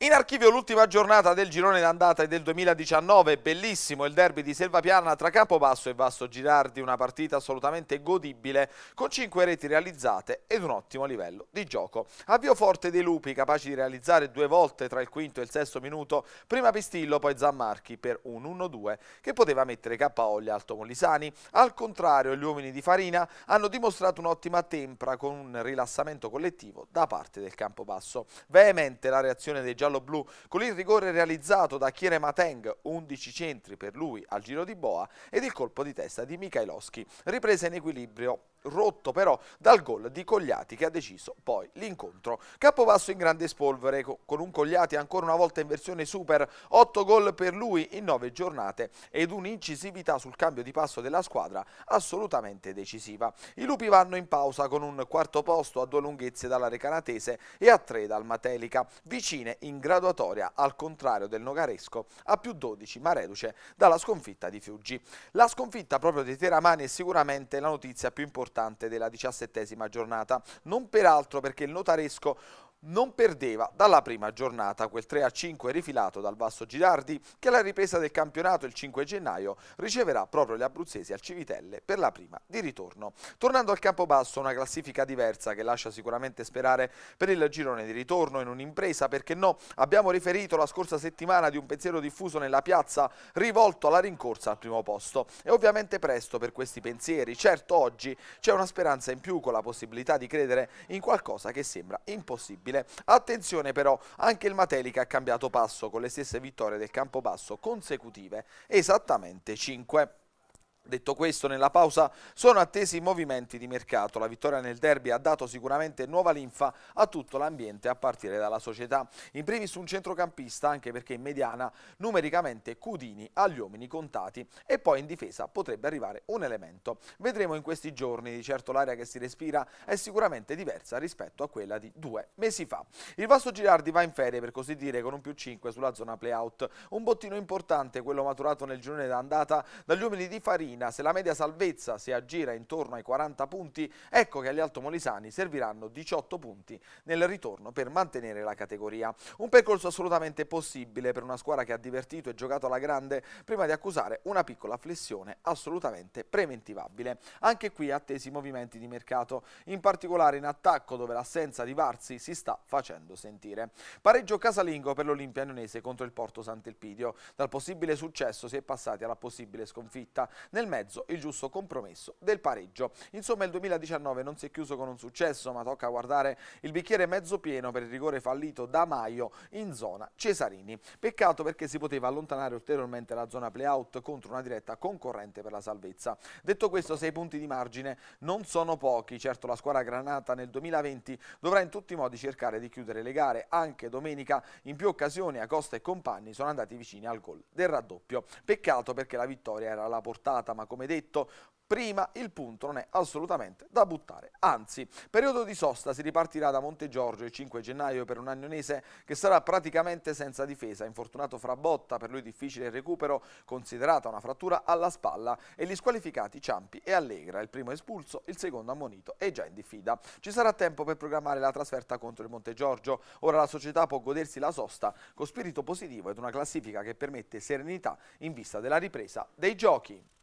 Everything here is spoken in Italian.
In archivio l'ultima giornata del girone d'andata del 2019, bellissimo il derby di Selvapiana tra Campobasso e Vasto Girardi, una partita assolutamente godibile con 5 reti realizzate ed un ottimo livello di gioco. Avvio forte dei Lupi, capaci di realizzare due volte tra il quinto e il sesto minuto, prima Pistillo poi Zammarchi per un 1-2 che poteva mettere KO gli Molisani. Al contrario gli uomini di Farina hanno dimostrato un'ottima tempra con un rilassamento collettivo da parte del Campobasso. Veemente la reazione dei giallo giallo-blu con il rigore realizzato da Kiere Mateng, 11 centri per lui al giro di Boa ed il colpo di testa di Mikhailovski, ripresa in equilibrio rotto però dal gol di Cogliati che ha deciso poi l'incontro. Capovasso in grande spolvere con un Cogliati ancora una volta in versione super, 8 gol per lui in 9 giornate ed un'incisività sul cambio di passo della squadra assolutamente decisiva. I lupi vanno in pausa con un quarto posto a due lunghezze dalla Recanatese e a tre dal Matelica, vicine in graduatoria al contrario del Nogaresco a più 12 ma reduce dalla sconfitta di Fiuggi. La sconfitta proprio di Teramani è sicuramente la notizia più importante importante della diciassettesima giornata. Non peraltro perché il notaresco non perdeva dalla prima giornata quel 3-5 rifilato dal Vasto Girardi che alla ripresa del campionato il 5 gennaio riceverà proprio gli abruzzesi al Civitelle per la prima di ritorno. Tornando al campo basso una classifica diversa che lascia sicuramente sperare per il girone di ritorno in un'impresa perché no abbiamo riferito la scorsa settimana di un pensiero diffuso nella piazza rivolto alla rincorsa al primo posto e ovviamente presto per questi pensieri certo oggi c'è una speranza in più con la possibilità di credere in qualcosa che sembra impossibile possibile. Attenzione però, anche il Matelica ha cambiato passo con le stesse vittorie del Campobasso consecutive, esattamente 5. Detto questo, nella pausa sono attesi i movimenti di mercato. La vittoria nel derby ha dato sicuramente nuova linfa a tutto l'ambiente, a partire dalla società. In primis un centrocampista, anche perché in mediana numericamente Cudini agli uomini contati e poi in difesa potrebbe arrivare un elemento. Vedremo in questi giorni, di certo l'aria che si respira è sicuramente diversa rispetto a quella di due mesi fa. Il Vasto Girardi va in ferie, per così dire, con un più 5 sulla zona playout. Un bottino importante, quello maturato nel girone d'andata dagli uomini di Farina Romina. Se la media salvezza si aggira intorno ai 40 punti, ecco che agli altomolisani serviranno 18 punti nel ritorno per mantenere la categoria. Un percorso assolutamente possibile per una squadra che ha divertito e giocato alla grande prima di accusare una piccola flessione assolutamente preventivabile. Anche qui attesi movimenti di mercato, in particolare in attacco dove l'assenza di Varzi si sta facendo sentire. Pareggio casalingo per l'Olimpia Nonese contro il Porto Sant'Elpidio. Dal possibile successo si è passati alla possibile sconfitta. Nel mezzo il giusto compromesso del pareggio. Insomma il 2019 non si è chiuso con un successo ma tocca guardare il bicchiere mezzo pieno per il rigore fallito da Maio in zona Cesarini. Peccato perché si poteva allontanare ulteriormente la zona playout contro una diretta concorrente per la salvezza. Detto questo, sei punti di margine non sono pochi. Certo la squadra granata nel 2020 dovrà in tutti i modi cercare di chiudere le gare. Anche domenica in più occasioni Acosta e compagni sono andati vicini al gol del raddoppio. Peccato perché la vittoria era alla portata ma come detto prima il punto non è assolutamente da buttare. Anzi, periodo di sosta si ripartirà da Monte Giorgio il 5 gennaio per un agnonese che sarà praticamente senza difesa, infortunato fra botta, per lui difficile il recupero, considerata una frattura alla spalla e gli squalificati Ciampi e Allegra, il primo espulso, il secondo ammonito e già in diffida. Ci sarà tempo per programmare la trasferta contro il Monte Giorgio, ora la società può godersi la sosta con spirito positivo ed una classifica che permette serenità in vista della ripresa dei giochi.